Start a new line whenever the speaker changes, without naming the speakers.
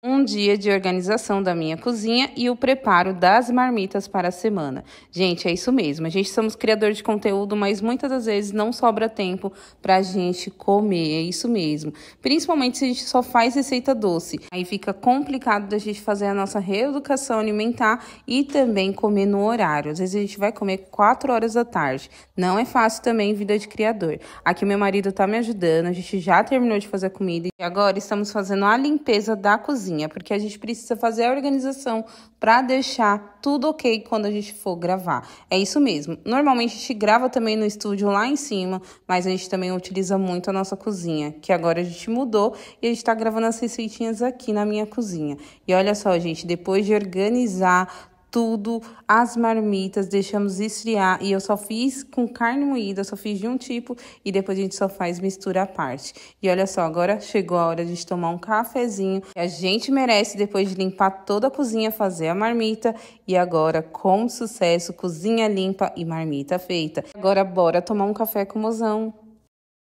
um dia de organização da minha cozinha e o preparo das marmitas para a semana. Gente, é isso mesmo. A gente somos criadores de conteúdo, mas muitas das vezes não sobra tempo para a gente comer. É isso mesmo. Principalmente se a gente só faz receita doce. Aí fica complicado da gente fazer a nossa reeducação alimentar e também comer no horário. Às vezes a gente vai comer 4 horas da tarde. Não é fácil também vida de criador. Aqui meu marido está me ajudando, a gente já terminou de fazer a comida e agora estamos fazendo a limpeza da cozinha cozinha, porque a gente precisa fazer a organização para deixar tudo ok quando a gente for gravar. É isso mesmo. Normalmente a gente grava também no estúdio lá em cima, mas a gente também utiliza muito a nossa cozinha, que agora a gente mudou e a gente está gravando as receitinhas aqui na minha cozinha. E olha só, gente, depois de organizar tudo, as marmitas, deixamos esfriar e eu só fiz com carne moída, só fiz de um tipo e depois a gente só faz mistura à parte. E olha só, agora chegou a hora de tomar um cafezinho que a gente merece depois de limpar toda a cozinha, fazer a marmita e agora com sucesso, cozinha limpa e marmita feita. Agora bora tomar um café com o mozão.